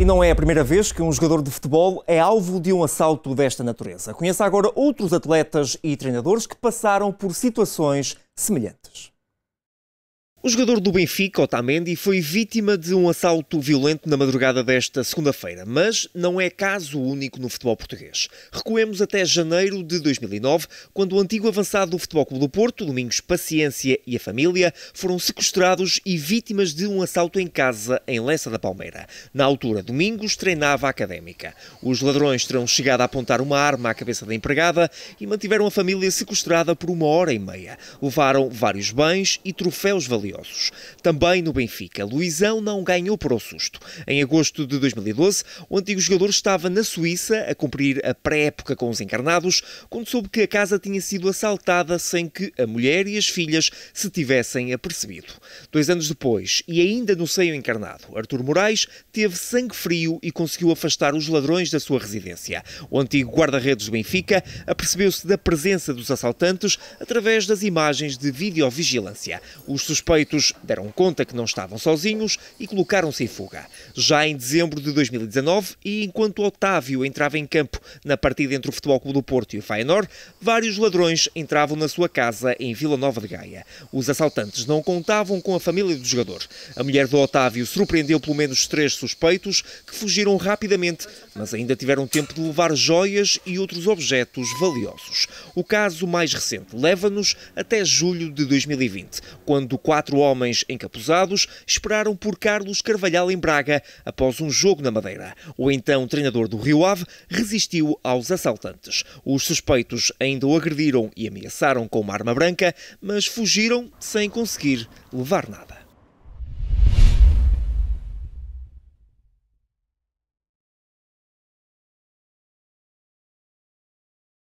E não é a primeira vez que um jogador de futebol é alvo de um assalto desta natureza. Conheça agora outros atletas e treinadores que passaram por situações semelhantes. O jogador do Benfica, Otamendi, foi vítima de um assalto violento na madrugada desta segunda-feira, mas não é caso único no futebol português. Recuemos até janeiro de 2009, quando o antigo avançado do Futebol Clube do Porto, Domingos Paciência e a família, foram sequestrados e vítimas de um assalto em casa em Lessa da Palmeira. Na altura, Domingos treinava a académica. Os ladrões terão chegado a apontar uma arma à cabeça da empregada e mantiveram a família sequestrada por uma hora e meia. Levaram vários bens e troféus valiosos vitoriosos. Também no Benfica, Luizão não ganhou por o susto. Em agosto de 2012, o antigo jogador estava na Suíça a cumprir a pré-época com os encarnados, quando soube que a casa tinha sido assaltada sem que a mulher e as filhas se tivessem apercebido. Dois anos depois, e ainda no seio encarnado, Artur Moraes teve sangue frio e conseguiu afastar os ladrões da sua residência. O antigo guarda-redes do Benfica apercebeu-se da presença dos assaltantes através das imagens de videovigilância. Os suspeitos suspeitos deram conta que não estavam sozinhos e colocaram-se em fuga. Já em dezembro de 2019, e enquanto Otávio entrava em campo na partida entre o Futebol Clube do Porto e o Feyenoord, vários ladrões entravam na sua casa em Vila Nova de Gaia. Os assaltantes não contavam com a família do jogador. A mulher do Otávio surpreendeu pelo menos três suspeitos que fugiram rapidamente, mas ainda tiveram tempo de levar joias e outros objetos valiosos. O caso mais recente leva-nos até julho de 2020, quando quatro quatro homens encapuzados esperaram por Carlos Carvalhal em Braga após um jogo na Madeira. O então treinador do Rio Ave resistiu aos assaltantes. Os suspeitos ainda o agrediram e ameaçaram com uma arma branca, mas fugiram sem conseguir levar nada.